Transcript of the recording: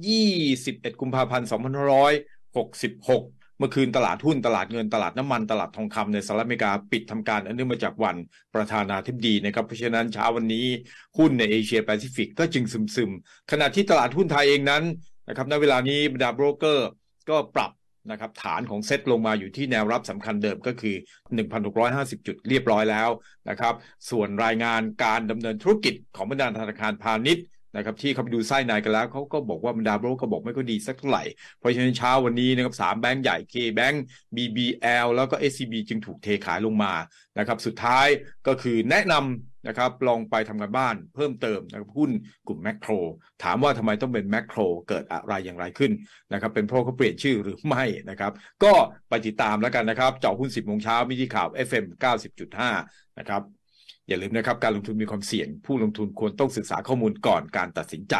21 กุมภาพันธ์2566 เมื่อคืนตลาดหุ้นตลาดเงินตลาดน้ำมันตลาดทองคำในสหรัฐอเมริกา ปิดทำการ อันเนื่องมาจากวันประธานาธิบดีนะครับ เพราะฉะนั้นเช้าวันนี้หุ้นในเอเชียแปซิฟิกก็จึงซึมๆ ขณะที่ตลาดหุ้นไทยเองนั้นนะครับณเวลานี้บรรดาโบรกเกอร์ก็ปรับนะครับฐานของเซ็ตลงมาอยู่ที่แนวรับสำคัญเดิมก็คือ1,650จุดเรียบร้อยแล้วนะครับส่วนรายงานการดำเนินธุรกิจ ของบรรดาธนาคารพาณิชย์นะครับที่เขาไปดูไส้ในกันแล้วเขาก็บอกว่าบรรดาโบรกก็บอกไม่ค่อยดีสักเท่าไหร่เพราะฉะนั้นเช้าวันนี้นะครับสามแบงก์ใหญ่ K Bank BBL แล้วก็ SCB จึงถูกเทขายลงมานะครับสุดท้ายก็คือแนะนำนะครับลองไปทำงานบ้านเพิ่มเติมนะครับหุ้นกลุ่มแมคโครถามว่าทำไมต้องเป็นแมคโครเกิดอะไรอย่างไรขึ้นนะครับเป็นเพราะเขาเปลี่ยนชื่อหรือไม่นะครับก็ไปติดตามแล้วกันนะครับเจาะหุ้น10โมงเช้ามิติข่าว FM 90.5 นะครับอย่าลืมนะครับการลงทุนมีความเสี่ยง ผู้ลงทุนควรต้องศึกษาข้อมูลก่อนการตัดสินใจ